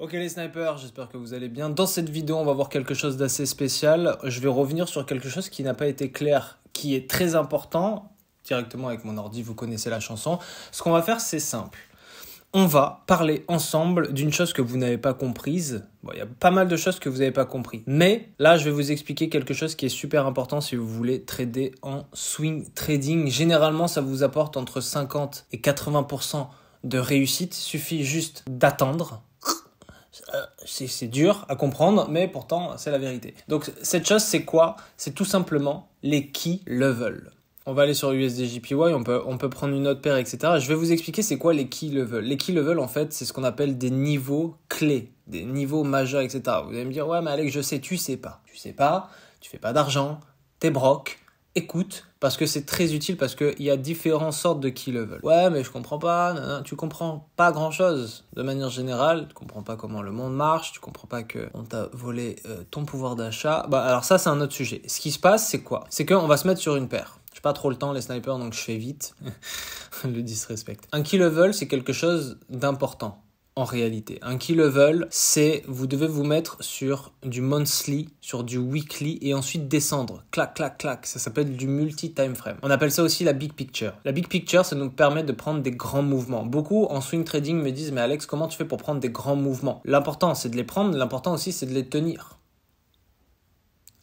Ok les snipers, j'espère que vous allez bien. Dans cette vidéo, on va voir quelque chose d'assez spécial. Je vais revenir sur quelque chose qui n'a pas été clair, qui est très important. Directement avec mon ordi, vous connaissez la chanson. Ce qu'on va faire, c'est simple. On va parler ensemble d'une chose que vous n'avez pas comprise. Bon, il y a pas mal de choses que vous n'avez pas compris. Mais là, je vais vous expliquer quelque chose qui est super important si vous voulez trader en swing trading. Généralement, ça vous apporte entre 50 et 80% de réussite. Il suffit juste d'attendre euh, c'est dur à comprendre, mais pourtant c'est la vérité. Donc cette chose, c'est quoi C'est tout simplement les qui le veulent. On va aller sur USDJPY, on peut, on peut prendre une autre paire, etc. Je vais vous expliquer c'est quoi les key veulent. Les key veulent en fait, c'est ce qu'on appelle des niveaux clés, des niveaux majeurs, etc. Vous allez me dire, ouais, mais Alex, je sais, tu sais pas. Tu sais pas, tu fais pas d'argent, t'es broc, écoute parce que c'est très utile parce qu'il y a différentes sortes de qui le veulent. Ouais, mais je comprends pas, tu comprends pas grand chose de manière générale, tu comprends pas comment le monde marche, tu comprends pas qu'on t'a volé euh, ton pouvoir d'achat. Bah alors ça c'est un autre sujet. Ce qui se passe c'est quoi C'est qu'on va se mettre sur une paire. J'ai pas trop le temps les snipers donc je fais vite. le disrespect. Un qui le veulent c'est quelque chose d'important en réalité. Un key level, c'est vous devez vous mettre sur du monthly, sur du weekly et ensuite descendre. Clac, clac, clac. Ça s'appelle du multi-time frame. On appelle ça aussi la big picture. La big picture, ça nous permet de prendre des grands mouvements. Beaucoup en swing trading me disent Mais Alex, comment tu fais pour prendre des grands mouvements L'important, c'est de les prendre. L'important aussi, c'est de les tenir.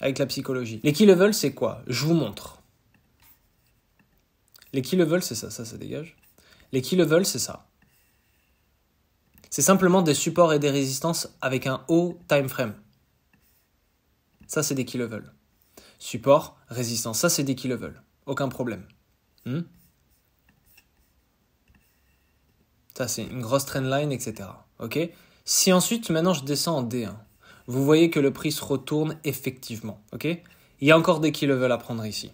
Avec la psychologie. Les key levels, c'est quoi Je vous montre. Les key levels, c'est ça, ça, ça dégage. Les key levels, c'est ça. C'est simplement des supports et des résistances avec un haut time frame. Ça, c'est des key levels. Support, résistance, ça, c'est des key levels. Aucun problème. Hmm? ça, c'est une grosse trend line, etc. Ok Si ensuite, maintenant, je descends en D1, vous voyez que le prix se retourne effectivement. Ok Il y a encore des key levels à prendre ici.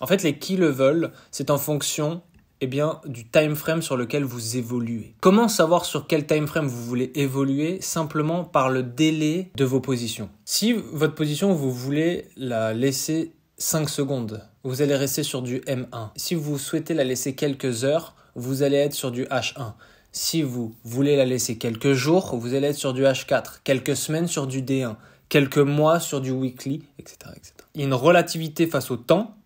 En fait, les key levels, c'est en fonction eh bien, du time frame sur lequel vous évoluez. Comment savoir sur quel time frame vous voulez évoluer Simplement par le délai de vos positions. Si votre position, vous voulez la laisser 5 secondes, vous allez rester sur du M1. Si vous souhaitez la laisser quelques heures, vous allez être sur du H1. Si vous voulez la laisser quelques jours, vous allez être sur du H4, quelques semaines sur du D1, quelques mois sur du weekly, etc. etc. Il y a une relativité face au temps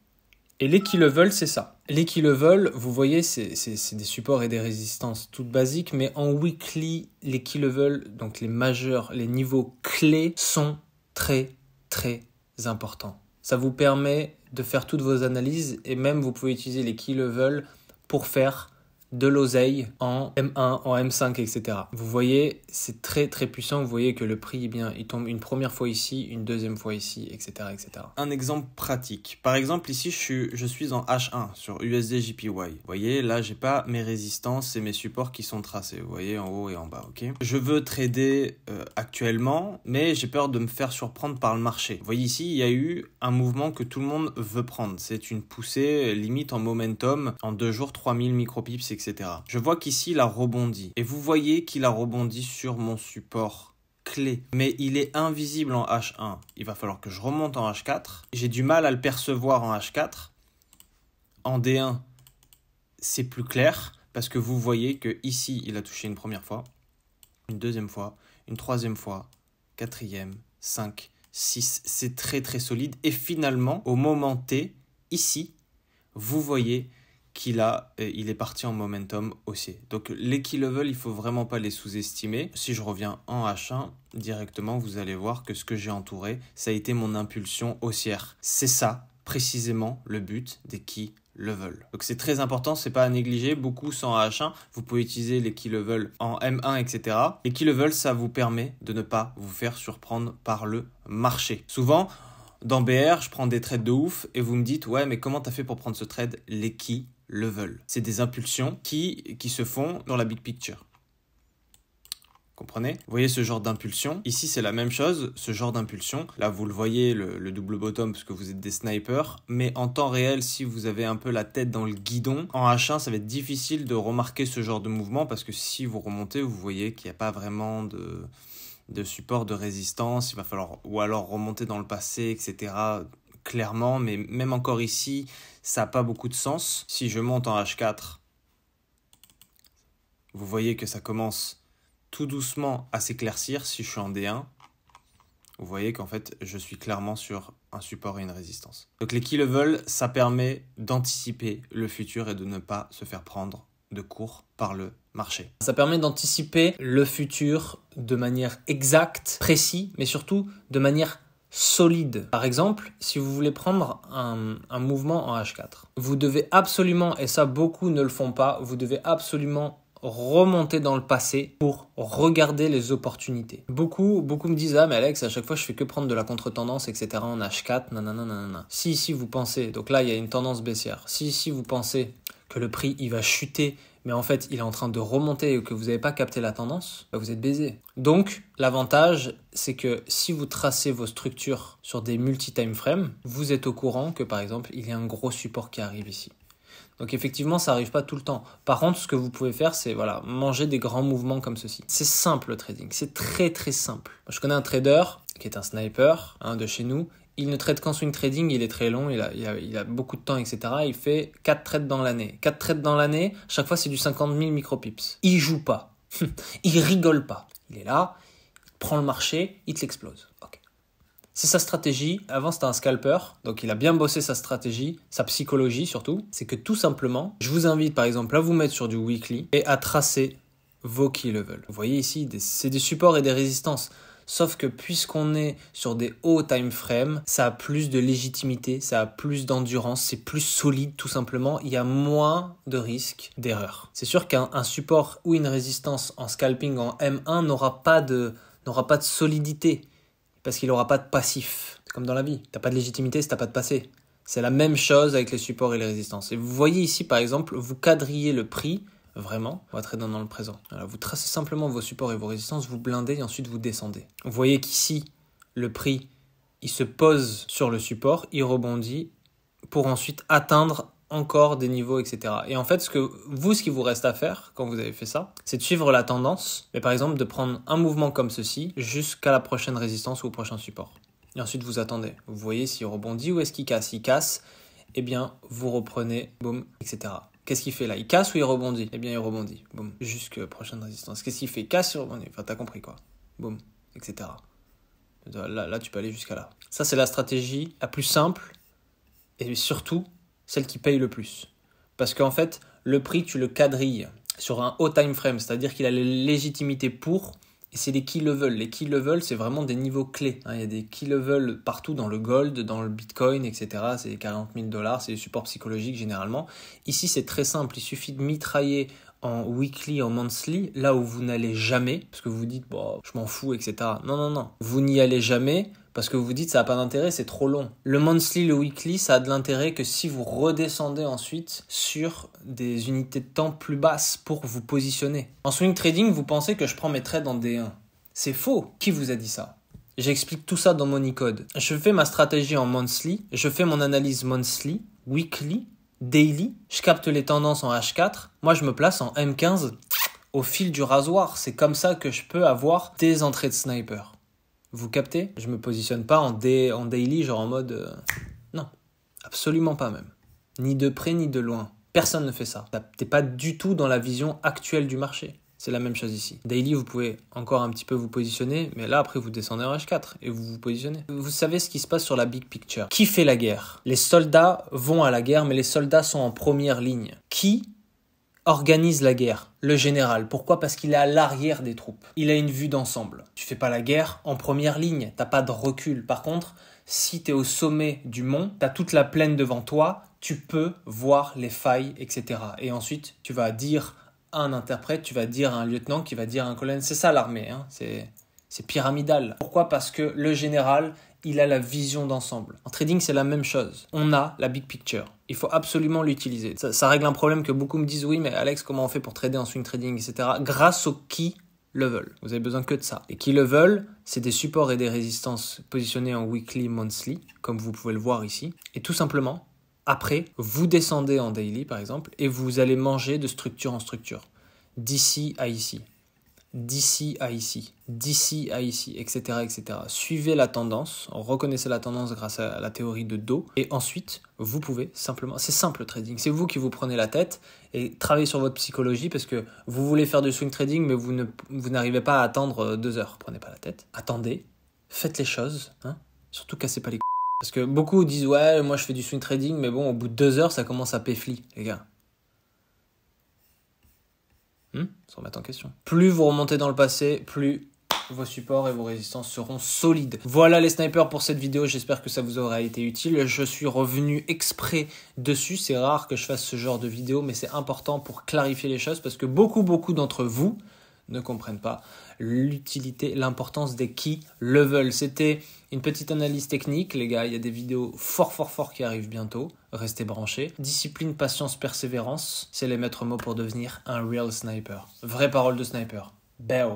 et les qui le veulent, c'est ça. Les qui le veulent, vous voyez, c'est des supports et des résistances toutes basiques, mais en weekly, les qui le veulent, donc les majeurs, les niveaux clés, sont très, très importants. Ça vous permet de faire toutes vos analyses et même vous pouvez utiliser les qui le veulent pour faire de l'oseille en M1, en M5, etc. Vous voyez, c'est très très puissant. Vous voyez que le prix, eh bien, il tombe une première fois ici, une deuxième fois ici, etc., etc. Un exemple pratique. Par exemple, ici, je suis, en H1 sur USD Vous voyez, là, j'ai pas mes résistances et mes supports qui sont tracés. Vous voyez, en haut et en bas, ok Je veux trader euh, actuellement, mais j'ai peur de me faire surprendre par le marché. Vous voyez ici, il y a eu un mouvement que tout le monde veut prendre. C'est une poussée euh, limite en momentum en deux jours, 3000 micropips, etc. Je vois qu'ici, il a rebondi. Et vous voyez qu'il a rebondi sur mon support clé. Mais il est invisible en H1. Il va falloir que je remonte en H4. J'ai du mal à le percevoir en H4. En D1, c'est plus clair. Parce que vous voyez que ici, il a touché une première fois. Une deuxième fois. Une troisième fois. Quatrième. cinq, six. C'est très très solide. Et finalement, au moment T, ici, vous voyez qu'il a, il est parti en momentum haussier. Donc les key levels, il faut vraiment pas les sous-estimer. Si je reviens en H1, directement, vous allez voir que ce que j'ai entouré, ça a été mon impulsion haussière. C'est ça, précisément, le but des key level. Donc c'est très important, c'est pas à négliger. Beaucoup sans H1, vous pouvez utiliser les key level en M1, etc. Les key veulent, ça vous permet de ne pas vous faire surprendre par le marché. Souvent, dans BR, je prends des trades de ouf et vous me dites, ouais, mais comment as fait pour prendre ce trade Les key le veulent. C'est des impulsions qui, qui se font dans la big picture. Comprenez Vous voyez ce genre d'impulsion Ici, c'est la même chose, ce genre d'impulsion. Là, vous le voyez, le, double bottom, parce que vous êtes des snipers. Mais en temps réel, si vous avez un peu la tête dans le guidon, en H1, ça va être difficile de remarquer ce genre de mouvement, parce que si vous remontez, vous voyez qu'il n'y a pas vraiment de, de support, de résistance. Il va falloir, ou alors remonter dans le passé, etc. Clairement, mais même encore ici, ça n'a pas beaucoup de sens. Si je monte en H4, vous voyez que ça commence tout doucement à s'éclaircir. Si je suis en D1, vous voyez qu'en fait, je suis clairement sur un support et une résistance. Donc les key veulent ça permet d'anticiper le futur et de ne pas se faire prendre de court par le marché. Ça permet d'anticiper le futur de manière exacte, précise, mais surtout de manière solide. Par exemple, si vous voulez prendre un, mouvement en H4, vous devez absolument, et ça beaucoup ne le font pas, vous devez absolument remonter dans le passé pour regarder les opportunités. Beaucoup, beaucoup me disent ah mais Alex à chaque fois je fais que prendre de la contre-tendance etc en H4 nanana nanana. Si ici vous pensez donc là il y a une tendance baissière. Si ici vous pensez que le prix il va chuter mais en fait il est en train de remonter et que vous n'avez pas capté la tendance, bah, vous êtes baisé. Donc l'avantage c'est que si vous tracez vos structures sur des multi-time frames, vous êtes au courant que par exemple il y a un gros support qui arrive ici. Donc effectivement, ça n'arrive pas tout le temps. Par contre, ce que vous pouvez faire, c'est voilà, manger des grands mouvements comme ceci. C'est simple le trading, c'est très très simple. Je connais un trader qui est un sniper, de chez nous, il ne traite qu'en swing trading, il est très long, il a, a, beaucoup de temps, etc. Il fait 4 trades dans l'année. 4 trades dans l'année, chaque fois c'est du 50 000 micropips. Il joue pas. il rigole pas. Il est là, il prend le marché, il te l'explose. C'est sa stratégie. Avant, c'était un scalper. Donc, il a bien bossé sa stratégie, sa psychologie surtout. C'est que tout simplement, je vous invite par exemple à vous mettre sur du weekly et à tracer vos key levels. Vous voyez ici, c'est des supports et des résistances. Sauf que puisqu'on est sur des hauts time frames, ça a plus de légitimité, ça a plus d'endurance, c'est plus solide tout simplement, il y a moins de risques d'erreur. C'est sûr qu'un support ou une résistance en scalping en M1 n'aura pas de n'aura pas de solidité parce qu'il n'aura pas de passif. comme dans la vie, t'as pas de légitimité si t'as pas de passé. C'est la même chose avec les supports et les résistances. Et vous voyez ici par exemple, vous cadriez le prix vraiment, on va dans le présent. vous tracez simplement vos supports et vos résistances, vous blindez et ensuite vous descendez. Vous voyez qu'ici, le prix, il se pose sur le support, il rebondit pour ensuite atteindre encore des niveaux, etc. Et en fait, ce que vous, ce qui vous reste à faire quand vous avez fait ça, c'est de suivre la tendance, mais par exemple de prendre un mouvement comme ceci jusqu'à la prochaine résistance ou au prochain support. Et ensuite, vous attendez. Vous voyez s'il rebondit ou est-ce qu'il casse. S'il casse, eh bien, vous reprenez, boum, etc. Qu'est-ce qu'il fait là Il casse ou il rebondit Eh bien, il rebondit. Boum. Jusque prochaine résistance. Qu'est-ce qu'il fait Casse ou rebondit Enfin, t'as compris quoi. Boum. Etc. Là, là, tu peux aller jusqu'à là. Ça, c'est la stratégie la plus simple et surtout celle qui paye le plus. Parce qu'en fait, le prix, tu le quadrilles sur un haut time frame, c'est-à-dire qu'il a la légitimité pour et c'est les key levels. Les key levels, c'est vraiment des niveaux clés. Hein. Il y a des key levels partout dans le gold, dans le bitcoin, etc. C'est 40 000 dollars, c'est des support psychologique généralement. Ici, c'est très simple. Il suffit de mitrailler en weekly, en monthly, là où vous n'allez jamais, parce que vous dites, bon, bah, je m'en fous, etc. Non, non, non. Vous n'y allez jamais parce que vous dites ça n'a pas d'intérêt, c'est trop long. Le monthly, le weekly, ça a de l'intérêt que si vous redescendez ensuite sur des unités de temps plus basses pour vous positionner. En swing trading, vous pensez que je prends mes trades en D1. C'est faux. Qui vous a dit ça J'explique tout ça dans mon code Je fais ma stratégie en monthly, je fais mon analyse monthly, weekly, daily, je capte les tendances en H4, moi je me place en M15 au fil du rasoir. C'est comme ça que je peux avoir des entrées de sniper. Vous captez Je me positionne pas en, en daily, genre en mode. Euh, non, absolument pas même. Ni de près ni de loin. Personne ne fait ça. T'es pas du tout dans la vision actuelle du marché. C'est la même chose ici. Daily, vous pouvez encore un petit peu vous positionner, mais là, après, vous descendez en H4 et vous vous positionnez. Vous savez ce qui se passe sur la big picture. Qui fait la guerre Les soldats vont à la guerre, mais les soldats sont en première ligne. Qui organise la guerre. Le général, pourquoi Parce qu'il est à l'arrière des troupes. Il a une vue d'ensemble. Tu fais pas la guerre en première ligne, t'as pas de recul. Par contre, si tu es au sommet du mont, as toute la plaine devant toi, tu peux voir les failles, etc. Et ensuite, tu vas dire à un interprète, tu vas dire à un lieutenant qui va dire à un colonel, c'est ça l'armée, hein. c'est pyramidal. Pourquoi Parce que le général, il a la vision d'ensemble. En trading, c'est la même chose. On a la big picture. Il faut absolument l'utiliser. Ça, règle un problème que beaucoup me disent oui, mais Alex, comment on fait pour trader en swing trading, etc. Grâce au qui le veulent. Vous avez besoin que de ça. Et qui le veulent, c'est des supports et des résistances positionnés en weekly, monthly, comme vous pouvez le voir ici. Et tout simplement, après, vous descendez en daily, par exemple, et vous allez manger de structure en structure, d'ici à ici d'ici à ici, d'ici à ici, etc., etc. Suivez la tendance, reconnaissez la tendance grâce à la théorie de dos et ensuite, vous pouvez simplement, c'est simple le trading, c'est vous qui vous prenez la tête et travaillez sur votre psychologie parce que vous voulez faire du swing trading, mais vous, ne, vous n'arrivez pas à attendre euh, deux heures, prenez pas la tête, attendez, faites les choses, hein. surtout cassez pas les parce que beaucoup disent ouais moi je fais du swing trading mais bon au bout de deux heures ça commence à péfli les gars Hmm se remettre en question. Plus vous remontez dans le passé, plus vos supports et vos résistances seront solides. Voilà les snipers pour cette vidéo, j'espère que ça vous aura été utile. Je suis revenu exprès dessus, c'est rare que je fasse ce genre de vidéo, mais c'est important pour clarifier les choses parce que beaucoup beaucoup d'entre vous ne comprennent pas l'utilité, l'importance des key veulent. C'était une petite analyse technique, les gars. Il y a des vidéos fort, fort, fort qui arrivent bientôt. Restez branchés. Discipline, patience, persévérance, c'est les maîtres mots pour devenir un real sniper. Vraie parole de sniper. Bell.